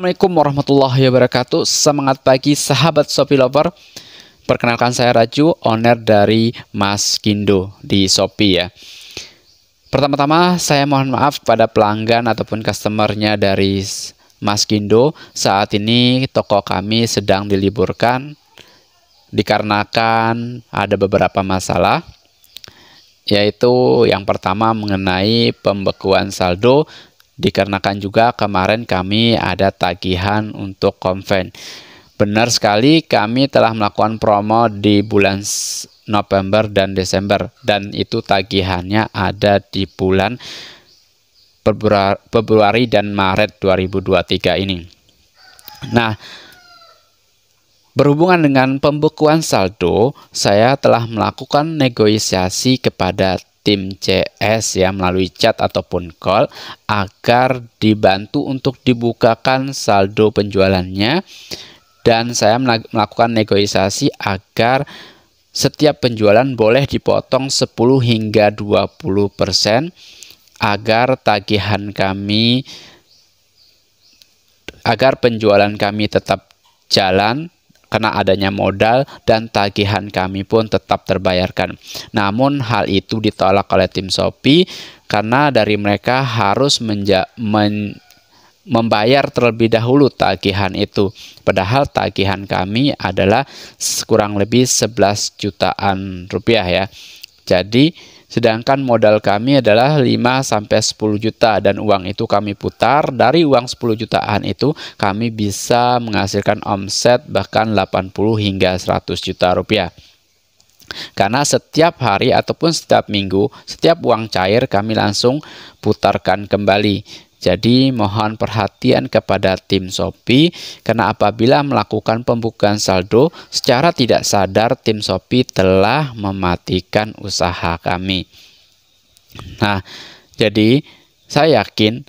Assalamualaikum warahmatullahi wabarakatuh. Semangat pagi sahabat Shopee Lover. Perkenalkan saya Raju, owner dari Mas Kindo di Shopee ya. Pertama-tama saya mohon maaf pada pelanggan ataupun customernya dari Mas Kindo. Saat ini toko kami sedang diliburkan dikarenakan ada beberapa masalah yaitu yang pertama mengenai pembekuan saldo dikarenakan juga kemarin kami ada tagihan untuk konven. Benar sekali kami telah melakukan promo di bulan November dan Desember dan itu tagihannya ada di bulan Februari dan Maret 2023 ini. Nah, berhubungan dengan pembekuan saldo, saya telah melakukan negosiasi kepada tim CS ya melalui chat ataupun call agar dibantu untuk dibukakan saldo penjualannya dan saya melakukan negosiasi agar setiap penjualan boleh dipotong 10 hingga 20% persen agar tagihan kami agar penjualan kami tetap jalan karena adanya modal dan tagihan kami pun tetap terbayarkan. Namun hal itu ditolak oleh tim Shopee karena dari mereka harus men membayar terlebih dahulu tagihan itu. Padahal tagihan kami adalah kurang lebih 11 jutaan rupiah ya. Jadi Sedangkan modal kami adalah 5 sampai 10 juta dan uang itu kami putar. Dari uang 10 jutaan itu kami bisa menghasilkan omset bahkan 80 hingga 100 juta rupiah. Karena setiap hari ataupun setiap minggu, setiap uang cair kami langsung putarkan kembali jadi mohon perhatian kepada tim Shopee karena apabila melakukan pembukaan saldo secara tidak sadar tim Shopee telah mematikan usaha kami. Nah, jadi saya yakin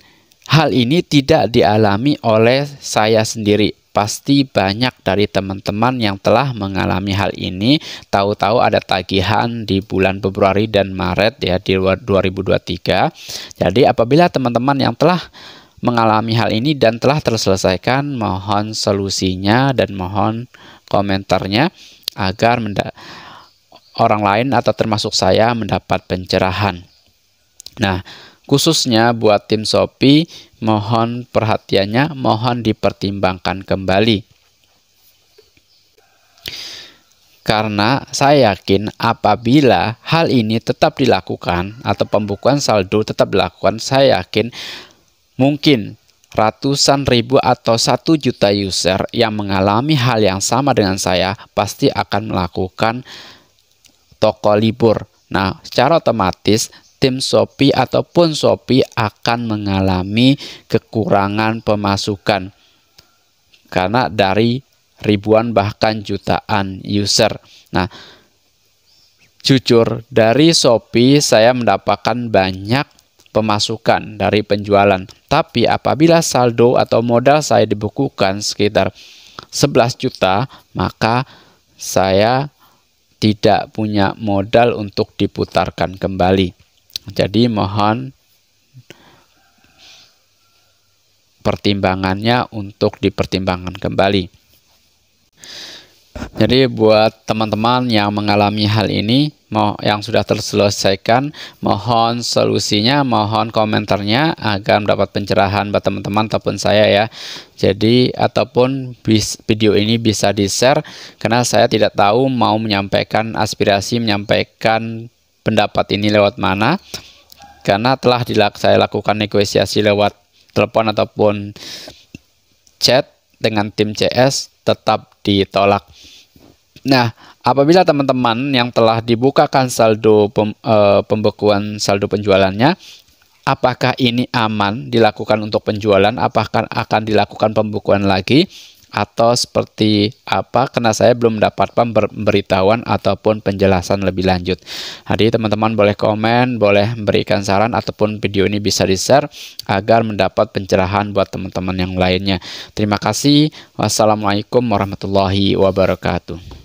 Hal ini tidak dialami oleh saya sendiri. Pasti banyak dari teman-teman yang telah mengalami hal ini, tahu-tahu ada tagihan di bulan Februari dan Maret ya di 2023. Jadi apabila teman-teman yang telah mengalami hal ini dan telah terselesaikan, mohon solusinya dan mohon komentarnya agar orang lain atau termasuk saya mendapat pencerahan. Nah, Khususnya buat tim Shopee, mohon perhatiannya, mohon dipertimbangkan kembali. Karena saya yakin apabila hal ini tetap dilakukan atau pembukuan saldo tetap dilakukan, saya yakin mungkin ratusan ribu atau satu juta user yang mengalami hal yang sama dengan saya pasti akan melakukan toko libur. Nah, secara otomatis tim Shopee ataupun Shopee akan mengalami kekurangan pemasukan karena dari ribuan bahkan jutaan user. Nah, jujur dari Shopee saya mendapatkan banyak pemasukan dari penjualan. Tapi apabila saldo atau modal saya dibukukan sekitar 11 juta, maka saya tidak punya modal untuk diputarkan kembali. Jadi mohon pertimbangannya untuk dipertimbangkan kembali. Jadi buat teman-teman yang mengalami hal ini, yang sudah terselesaikan, mohon solusinya, mohon komentarnya agar mendapat pencerahan buat teman-teman ataupun saya ya. Jadi ataupun video ini bisa di-share karena saya tidak tahu mau menyampaikan aspirasi, menyampaikan pendapat ini lewat mana karena telah dilak saya lakukan negosiasi lewat telepon ataupun chat dengan tim CS tetap ditolak. Nah, apabila teman-teman yang telah dibukakan saldo pem, e, pembekuan saldo penjualannya, apakah ini aman dilakukan untuk penjualan? Apakah akan dilakukan pembekuan lagi? atau seperti apa karena saya belum dapat pemberitahuan ataupun penjelasan lebih lanjut. Jadi teman-teman boleh komen, boleh memberikan saran ataupun video ini bisa di-share agar mendapat pencerahan buat teman-teman yang lainnya. Terima kasih. Wassalamualaikum warahmatullahi wabarakatuh.